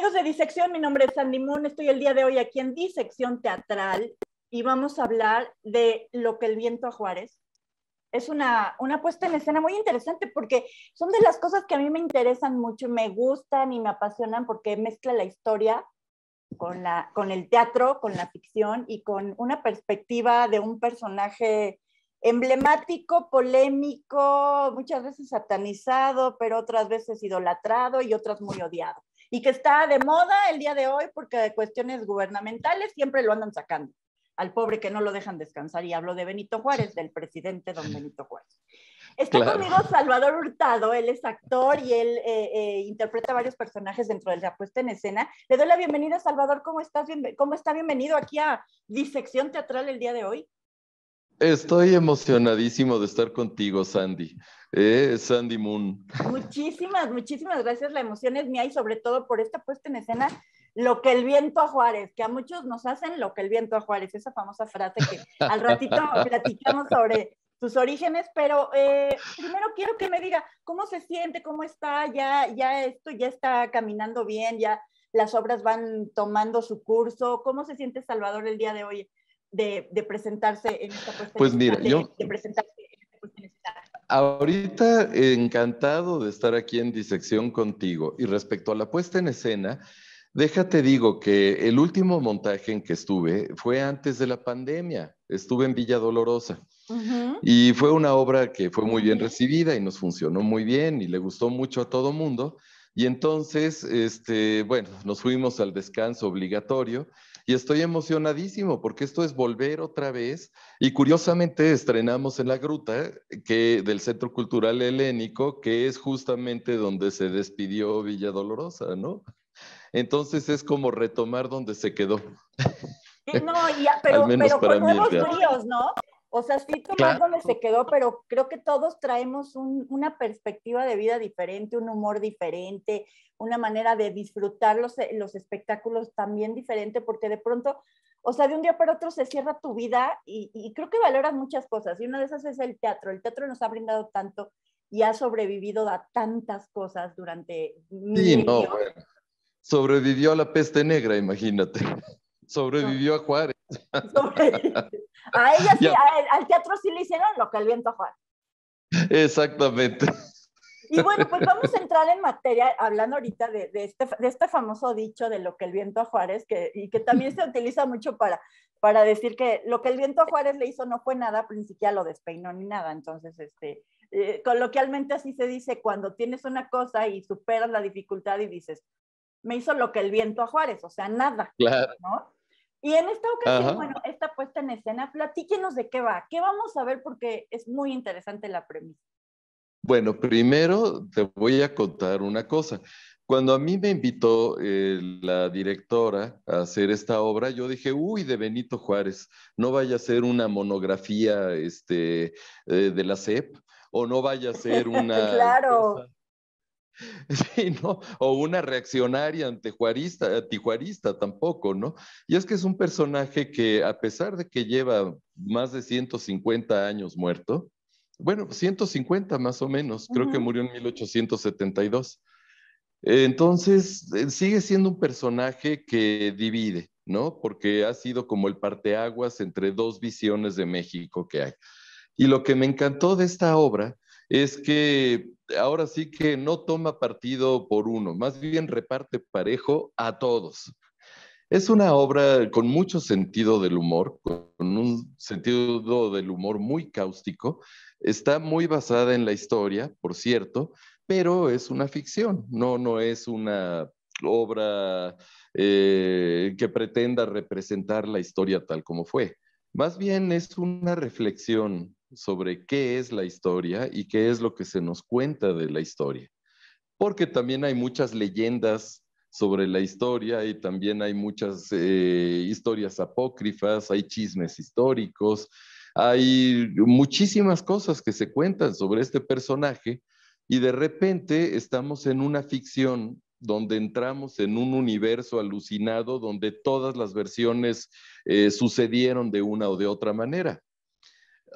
Amigos de Disección, mi nombre es Sandy Moon, estoy el día de hoy aquí en Disección Teatral y vamos a hablar de Lo que el viento a Juárez. Es una, una puesta en escena muy interesante porque son de las cosas que a mí me interesan mucho me gustan y me apasionan porque mezcla la historia con, la, con el teatro, con la ficción y con una perspectiva de un personaje emblemático, polémico, muchas veces satanizado, pero otras veces idolatrado y otras muy odiado y que está de moda el día de hoy porque de cuestiones gubernamentales siempre lo andan sacando al pobre que no lo dejan descansar y hablo de Benito Juárez, del presidente don Benito Juárez. Está conmigo Salvador Hurtado, él es actor y él eh, eh, interpreta varios personajes dentro de la puesta en escena. Le doy la bienvenida, Salvador, ¿cómo estás? ¿Cómo está? Bienvenido aquí a Disección Teatral el día de hoy. Estoy emocionadísimo de estar contigo, Sandy. Eh, Sandy Moon. Muchísimas, muchísimas gracias. La emoción es mía y sobre todo por esta puesta en escena, lo que el viento a Juárez, que a muchos nos hacen lo que el viento a Juárez, esa famosa frase que al ratito platicamos sobre sus orígenes, pero eh, primero quiero que me diga cómo se siente, cómo está, ya, ya esto ya está caminando bien, ya las obras van tomando su curso, cómo se siente Salvador el día de hoy de, presentarse en esta puesta Pues mira, yo... Ahorita encantado de estar aquí en disección contigo. Y respecto a la puesta en escena, déjate digo que el último montaje en que estuve fue antes de la pandemia. Estuve en Villa Dolorosa. Y fue una obra que fue muy bien recibida y nos funcionó muy bien y le gustó mucho a todo mundo. Y entonces, este, bueno, nos fuimos al descanso obligatorio y estoy emocionadísimo porque esto es volver otra vez y curiosamente estrenamos en la gruta que del Centro Cultural Helénico que es justamente donde se despidió Villa Dolorosa, ¿no? Entonces es como retomar donde se quedó. No, pero, pero con ¿no? O sea, sí tomándole claro. se quedó, pero creo que todos traemos una perspectiva de vida diferente, un humor diferente, una manera de disfrutar eh, los, espectáculos también diferente, porque de pronto, o sea, de un día para otro se cierra tu vida y, creo que valoras muchas cosas. Y una de esas es el teatro. El teatro nos ha brindado tanto y ha sobrevivido a tantas cosas durante... Sí, no, Sobrevivió a la peste negra, imagínate. Sobrevivió a Juárez a ella sí, al teatro sí le hicieron lo que el viento a Juárez Exactamente. Y bueno, pues vamos a entrar en materia, hablando ahorita de, este, este, famoso dicho de lo que el viento a Juárez, que, y que también se utiliza mucho para, para decir que lo que el viento a Juárez le hizo no fue nada, pero pues ni siquiera lo despeinó ni nada. Entonces, este, eh, coloquialmente así se dice cuando tienes una cosa y superas la dificultad y dices, me hizo lo que el viento a Juárez, o sea, nada. Claro. Y en esta ocasión, bueno, esta puesta en escena, platíquenos de qué va, qué vamos a ver porque es muy interesante la premisa. Bueno, primero te voy a contar una cosa. Cuando a mí me invitó eh, la directora a hacer esta obra, yo dije, uy, de Benito Juárez, no vaya a ser una monografía este, eh, de la CEP o no vaya a ser una... claro. Sí, O una reaccionaria antijuarista, tijuarista tampoco, ¿no? Y es que es un personaje que, a pesar de que lleva más de 150 años muerto, bueno, 150 más o menos, creo que murió en 1872. Entonces, eh, sigue siendo un personaje que divide, ¿no? Porque ha sido como el parteaguas entre dos visiones de México que hay. Y lo que me encantó de esta obra es que ahora sí que no toma partido por uno, más bien reparte parejo a todos. Es una obra con mucho sentido del humor, con un sentido del humor muy cáustico. Está muy basada en la historia, por cierto, pero es una ficción, no, no es una obra eh, que pretenda representar la historia tal como fue. Más bien es una reflexión sobre qué es la historia y qué es lo que se nos cuenta de la historia. Porque también hay muchas leyendas sobre la historia y también hay muchas eh, historias apócrifas, hay chismes históricos, hay muchísimas cosas que se cuentan sobre este personaje y de repente estamos en una ficción donde entramos en un universo alucinado donde todas las versiones eh, sucedieron de una o de otra manera.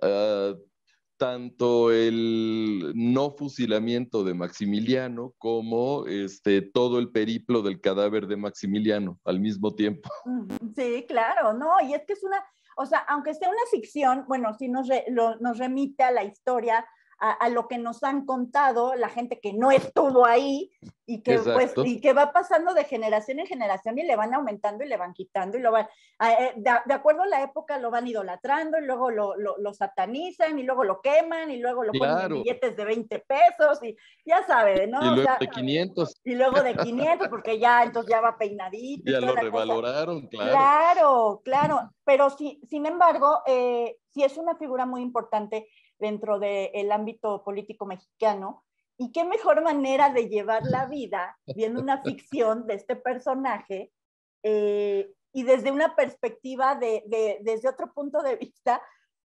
Ah, tanto el no fusilamiento de Maximiliano como este, todo el periplo del cadáver de Maximiliano al mismo tiempo. Sí, claro, no, y es que es una, o sea, aunque sea una ficción, bueno, sí nos, nos remite a la historia a, lo que nos han contado la gente que no estuvo ahí y que, pues, y que va pasando de generación en generación y le van aumentando y le van quitando y lo van, eh, de, acuerdo a la época lo van idolatrando y luego lo, satanizan y luego lo queman y luego lo ponen en billetes de 20 pesos y ya sabe ¿no? Y luego de 500. Y luego de 500 porque ya entonces ya va peinadito. Ya lo revaloraron, claro. Claro, claro, pero sí, sin embargo, eh, sí es una figura muy importante dentro del ámbito político mexicano. ¿Y qué mejor manera de llevar la vida viendo una ficción de este personaje eh, y desde una perspectiva, de, desde otro punto de vista,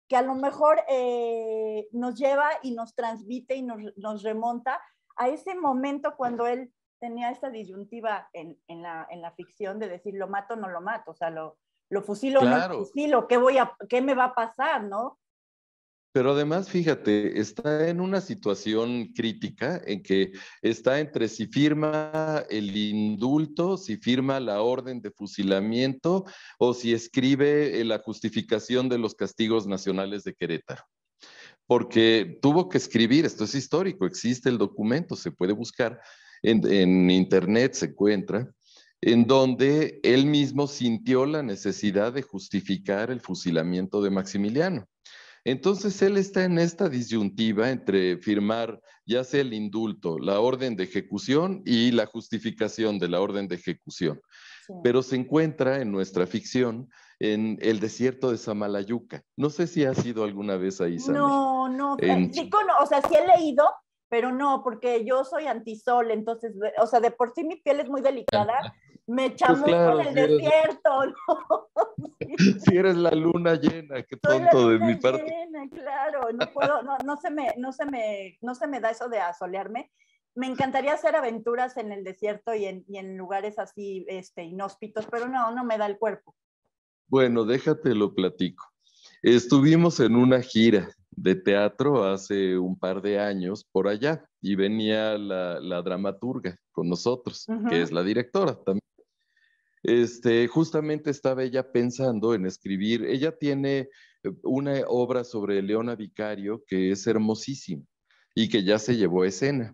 que a lo mejor eh, nos lleva y nos transmite y nos, remonta a ese momento cuando él tenía esta disyuntiva en, la, en la ficción de decir, lo mato o no lo mato, o sea, lo, lo fusilo o no lo fusilo, ¿qué, voy a, ¿qué me va a pasar, no? Pero además, fíjate, está en una situación crítica en que está entre si firma el indulto, si firma la orden de fusilamiento o si escribe eh, la justificación de los castigos nacionales de Querétaro porque tuvo que escribir, esto es histórico, existe el documento, se puede buscar en, internet, se encuentra, en donde él mismo sintió la necesidad de justificar el fusilamiento de Maximiliano. Entonces él está en esta disyuntiva entre firmar ya sea el indulto, la orden de ejecución y la justificación de la orden de ejecución. Pero se encuentra en nuestra ficción en el desierto de Samalayuca. No sé si ha sido alguna vez ahí. Sandra. No, no, sí, o sea, sí he leído, pero no, porque yo soy antisol, entonces, o sea, de por sí mi piel es muy delicada me chamuco en el desierto, Si eres la luna llena, qué tonto de mi parte. Llena, claro, no se me, no se me, no se me da eso de asolearme. Me encantaría hacer aventuras en el desierto y en, lugares así este, inhóspitos, pero no, no me da el cuerpo. Bueno, déjate lo platico. Estuvimos en una gira de teatro hace un par de años por allá y venía la, dramaturga con nosotros, que es la directora también este, justamente estaba ella pensando en escribir, ella tiene eh, una obra sobre Leona Vicario que es hermosísima y que ya se llevó a escena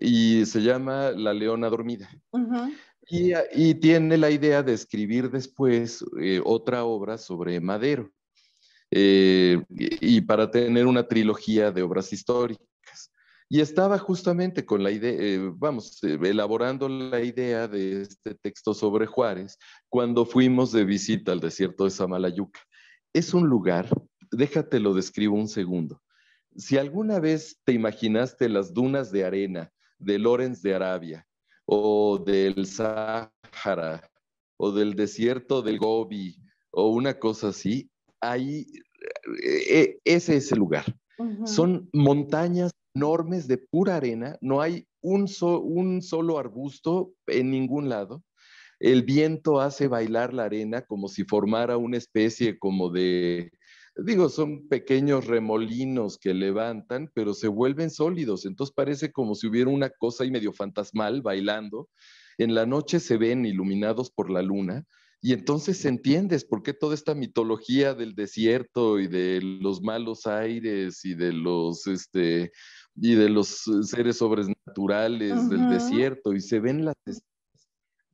y se llama La Leona Dormida. Ah, y, tiene la idea de escribir después eh, otra obra sobre Madero eh, y para tener una trilogía de obras históricas. Y estaba justamente con la idea, eh, vamos, eh, elaborando la idea de este texto sobre Juárez cuando fuimos de visita al desierto de Samalayuca. Es un lugar, déjate lo describo un segundo. Si alguna vez te imaginaste las dunas de arena de Lorenz de Arabia o del Sahara o del desierto del Gobi o una cosa así, ahí, eh, ese es el lugar. Son montañas enormes de pura arena, no hay un, un solo arbusto en ningún lado. El viento hace bailar la arena como si formara una especie como de, digo, son pequeños remolinos que levantan, pero se vuelven sólidos. Entonces parece como si hubiera una cosa y medio fantasmal bailando. En la noche se ven iluminados por la luna. Y entonces entiendes por qué toda esta mitología del desierto y de los malos aires y de los, este, y de los eh, seres sobrenaturales del desierto y se ven las estrellas.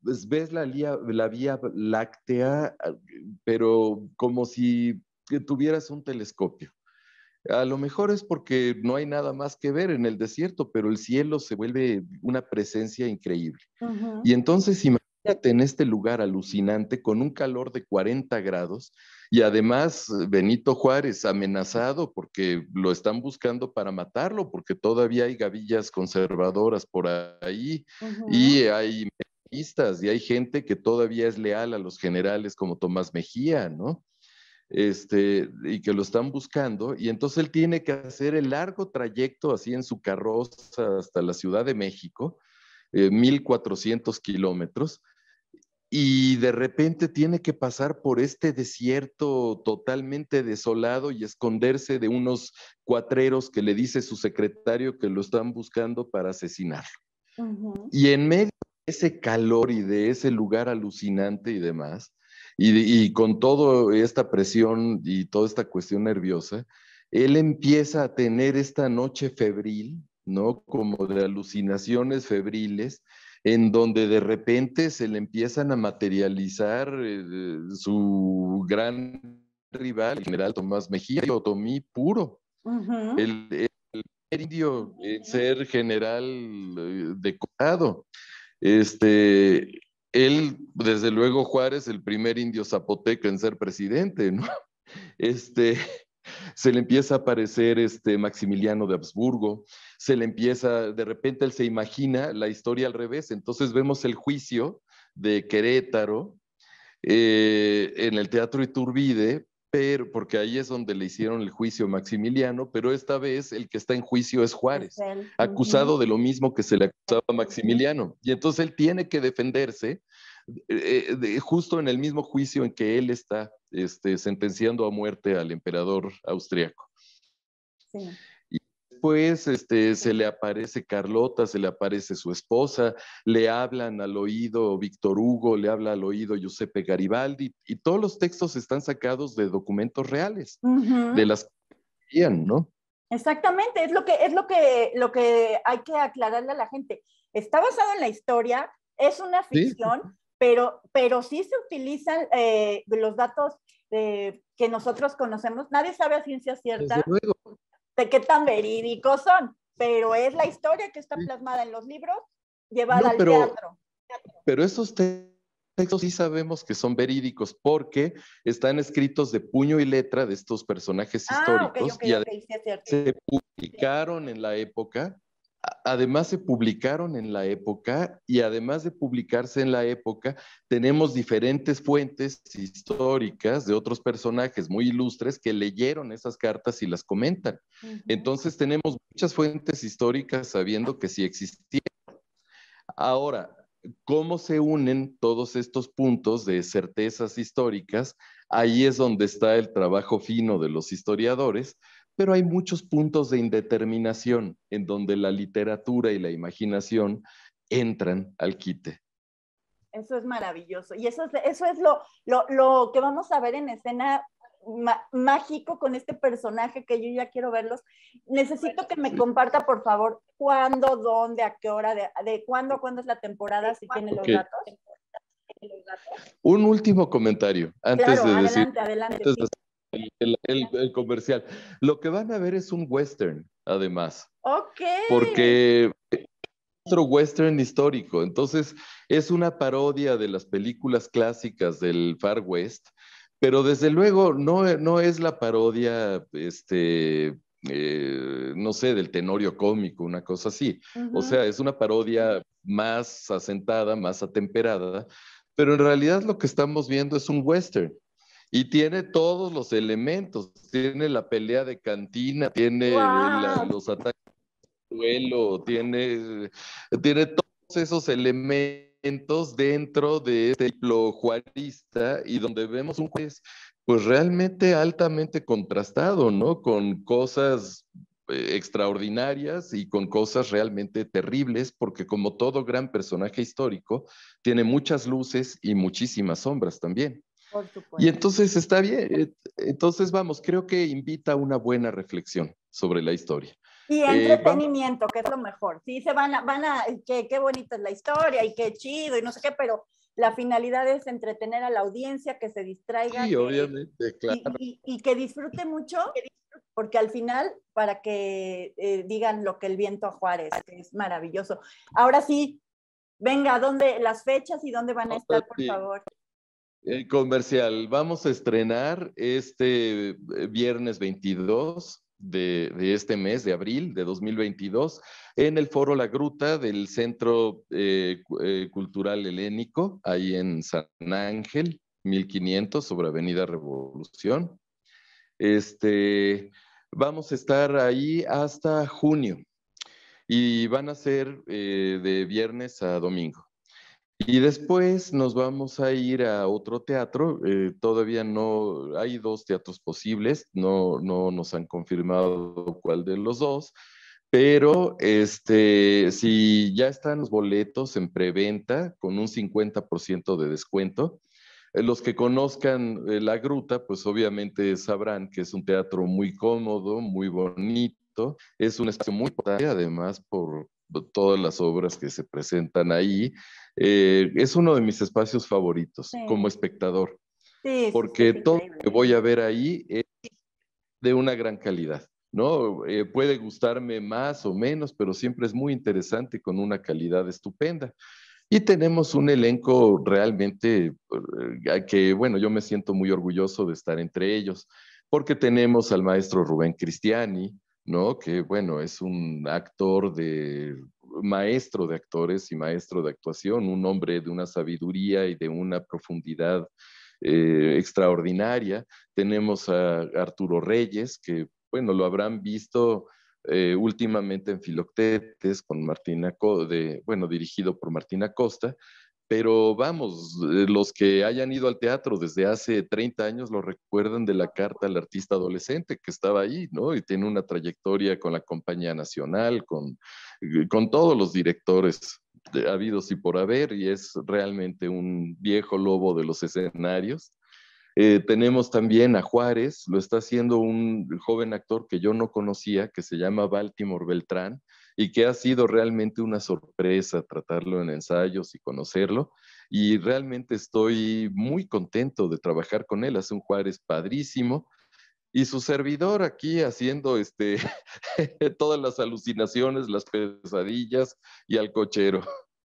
Pues, ves la, la vía láctea ah, pero como si tuvieras un telescopio a lo mejor es porque no hay nada más que ver en el desierto, pero el cielo se vuelve una presencia increíble. Y entonces imagínate en este lugar alucinante con un calor de 40 grados, y además, eh, Benito Juárez amenazado porque lo están buscando para matarlo, porque todavía hay gavillas conservadoras por ahí y hay mecanistas y hay gente que todavía es leal a los generales como Tomás Mejía, ¿no? Este, y que lo están buscando, y entonces él tiene que hacer el largo trayecto así en su carroza hasta la Ciudad de México, 1400 eh, kilómetros, y de repente tiene que pasar por este desierto totalmente desolado y esconderse de unos cuatreros que le dice su secretario que lo están buscando para asesinarlo. Y en medio de ese calor y de ese lugar alucinante y demás, y, y con toda esta presión y toda esta cuestión nerviosa, él empieza a tener esta noche febril, ¿no? Como de alucinaciones febriles, en donde de repente se le empiezan a materializar eh, su gran rival, el general Tomás Mejía, y otomí puro. el, indio, el ser general eh, de Este, él, desde luego, Juárez, el primer indio zapoteca en ser presidente, ¿no? Este, se le empieza a aparecer este Maximiliano de Habsburgo, se le empieza, de repente él se imagina la historia al revés, entonces vemos el juicio de Querétaro eh, en el Teatro Iturbide, pero, porque ahí es donde le hicieron el juicio a Maximiliano, pero esta vez el que está en juicio es Juárez, acusado de lo mismo que se le acusaba a Maximiliano, y entonces él tiene que defenderse eh, justo en el mismo juicio en que él está este, sentenciando a muerte al emperador austriaco. Y después este, se le aparece Carlota, se le aparece su esposa, le hablan al oído Víctor Hugo, le habla al oído Giuseppe Garibaldi, y todos los textos están sacados de documentos reales, de las que ¿no? Exactamente, es lo que es lo que lo que hay que aclararle a la gente. Está basado en la historia, es una ficción, pero, pero sí se utilizan eh, los datos que nosotros conocemos. Nadie sabe a ciencia cierta de qué tan verídicos son, pero es la historia que está plasmada en los libros llevada al teatro. Pero esos textos sí sabemos que son verídicos porque están escritos de puño y letra de estos personajes ah, históricos y se publicaron en la época además se publicaron en la época y además de publicarse en la época, tenemos diferentes fuentes históricas de otros personajes muy ilustres que leyeron esas cartas y las comentan. Entonces tenemos muchas fuentes históricas sabiendo que sí existían. Ahora, ¿cómo se unen todos estos puntos de certezas históricas? Ahí es donde está el trabajo fino de los historiadores pero hay muchos puntos de indeterminación en donde la literatura y la imaginación entran al quite. Eso es maravilloso. Y eso es, eso es lo, lo, que vamos a ver en escena mágico con este personaje que yo ya quiero verlos. Necesito que me comparta, por favor, cuándo, dónde, a qué hora, de, cuándo cuándo es la temporada, si tiene los datos. Un último comentario antes de decir, adelante, el, comercial. Lo que van a ver es un western, además. Ok. Porque es otro western histórico. Entonces, es una parodia de las películas clásicas del Far West, pero desde luego no, es la parodia, este, eh, no sé, del tenorio cómico, una cosa así. O sea, es una parodia más asentada, más atemperada, pero en realidad lo que estamos viendo es un western. Y tiene todos los elementos, tiene la pelea de cantina, tiene los ataques de duelo, tiene, todos esos elementos dentro de este de juarista y donde vemos un juez pues realmente altamente contrastado, ¿no? Con cosas eh, extraordinarias y con cosas realmente terribles, porque como todo gran personaje histórico, tiene muchas luces y muchísimas sombras también. Y entonces está bien. Eh, entonces, vamos, creo que invita a una buena reflexión sobre la historia. Y eh, entretenimiento, que es lo mejor. Sí, se van a, van a, que qué bonita es la historia y qué chido y no sé qué, pero la finalidad es entretener a la audiencia, que se distraiga. Y, que disfrute mucho, porque al final, para que eh, digan lo que el viento a Juárez, es maravilloso. Ahora sí, venga, ¿dónde las fechas y dónde van a estar, por favor? comercial. Vamos a estrenar este eh, viernes 22 de, este mes, de abril de 2022, en el Foro La Gruta del Centro eh, eh, Cultural Helénico, ahí en San Ángel, 1500, sobre Avenida Revolución. Este, vamos a estar ahí hasta junio y van a ser de viernes a domingo. Y después nos vamos a ir a otro teatro. Eh, todavía no hay dos teatros posibles, no, no nos han confirmado cuál de los dos. Pero este, si ya están los boletos en preventa con un 50% de descuento, eh, los que conozcan eh, la gruta, pues obviamente sabrán que es un teatro muy cómodo, muy bonito, es un espacio muy importante, además por, todas las obras que se presentan ahí. Eh, es uno de mis espacios favoritos como espectador, porque todo que voy a ver ahí es de una gran calidad. ¿no? Eh, puede gustarme más o menos, pero siempre es muy interesante con una calidad estupenda. Y tenemos un elenco realmente eh, que, bueno, yo me siento muy orgulloso de estar entre ellos, porque tenemos al maestro Rubén Cristiani, que bueno, es un actor de maestro de actores y maestro de actuación, un hombre de una sabiduría y de una profundidad eh, extraordinaria. Tenemos a Arturo Reyes, que lo habrán visto eh, últimamente en Filoctetes con Martina, de, bueno, dirigido por Martina Costa, pero vamos, eh, los que hayan ido al teatro desde hace 30 años lo recuerdan de la carta al artista adolescente que estaba ahí, ¿no? Y tiene una trayectoria con la Compañía Nacional, con, eh, todos los directores habidos y por haber, y es realmente un viejo lobo de los escenarios. Eh, tenemos también a Juárez, lo está haciendo un joven actor que yo no conocía, que se llama Baltimore Beltrán, y que ha sido realmente una sorpresa tratarlo en ensayos y conocerlo. Y realmente estoy muy contento de trabajar con él. Hace un Juárez padrísimo. Y su servidor aquí haciendo este, todas las alucinaciones, las pesadillas y al cochero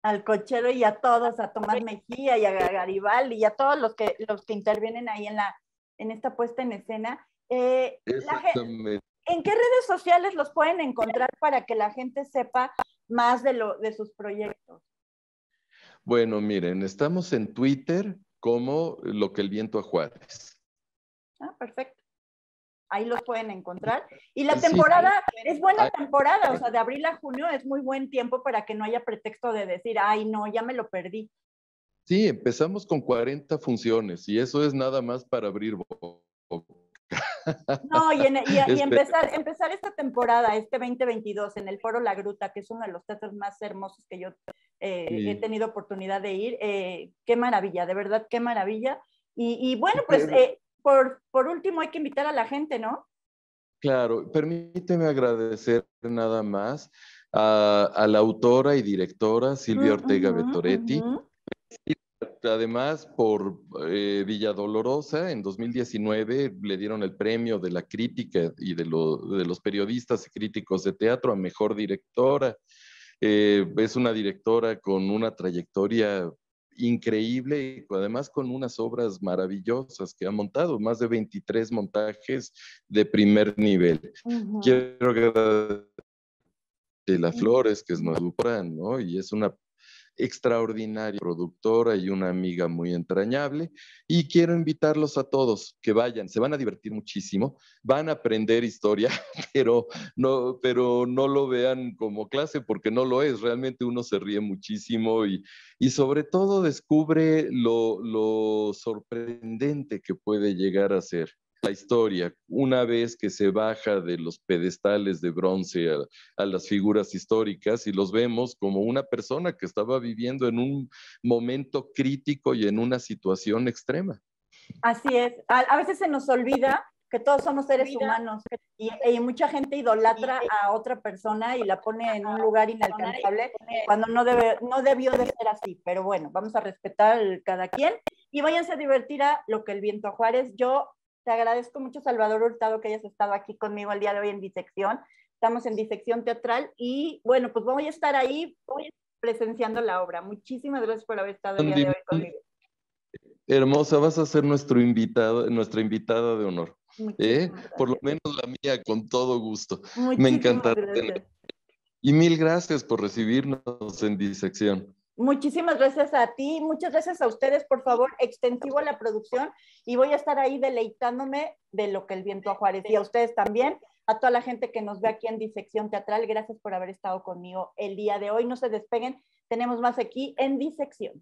al cochero y a todos, a Tomás Mejía y a Garibaldi y a todos los que, los que intervienen ahí en, la, en esta puesta en escena. Eh, ¿En qué redes sociales los pueden encontrar para que la gente sepa más de, de sus proyectos? Bueno, miren, estamos en Twitter como lo que el viento a Juárez. Ah, perfecto. Ahí los pueden encontrar. Y la temporada es buena temporada, o sea, de abril a junio es muy buen tiempo para que no haya pretexto de decir, ay, no, ya me lo perdí. Sí, empezamos con 40 funciones y eso es nada más para abrir boca. No, y, este empezar, esta temporada, este 2022, en el Foro La Gruta, que es uno de los teatros más hermosos que yo eh, he tenido oportunidad de ir. Eh, qué maravilla, de verdad, qué maravilla. Y, bueno, pues eh, por, por último hay que invitar a la gente, ¿no? Claro, permíteme agradecer nada más a, la autora y directora Silvia Ortega Betoretti. Además, por eh, Villa Dolorosa, en 2019 le dieron el premio de la crítica y de, los periodistas y críticos de teatro a mejor directora. Eh, es una directora con una trayectoria increíble y además con unas obras maravillosas que ha montado, más de 23 montajes de primer nivel. Quiero agradecer a las Flores, que es nuestra ¿no? Y es una extraordinaria productora y una amiga muy entrañable. Y quiero invitarlos a todos que vayan, se van a divertir muchísimo, van a aprender historia, pero no, pero no lo vean como clase porque no lo es. Realmente uno se ríe muchísimo y, sobre todo descubre lo sorprendente que puede llegar a ser la historia. Una vez que se baja de los pedestales de bronce a, las figuras históricas y los vemos como una persona que estaba viviendo en un momento crítico y en una situación extrema. Así es. A, veces se nos olvida que todos somos seres humanos y, mucha gente idolatra a otra persona y la pone en un lugar inalcanzable cuando no, debe, no debió de ser así. Pero bueno, vamos a respetar cada quien y váyanse a divertir a lo que el viento a Juárez. Yo te agradezco mucho, Salvador Hurtado, que hayas estado aquí conmigo el día de hoy en Disección. Estamos en Disección Teatral y bueno, pues voy a estar ahí presenciando la obra. Muchísimas gracias por haber estado el día de hoy conmigo. Hermosa, vas a ser nuestro invitado, nuestra invitada de honor. ¿eh? Por lo menos la mía, con todo gusto. Me encantará Y mil gracias por recibirnos en Disección. Muchísimas gracias a ti, muchas gracias a ustedes, por favor, extensivo la producción y voy a estar ahí deleitándome de lo que el viento a Juárez y a ustedes también, a toda la gente que nos ve aquí en Disección Teatral, gracias por haber estado conmigo el día de hoy, no se despeguen, tenemos más aquí en Disección.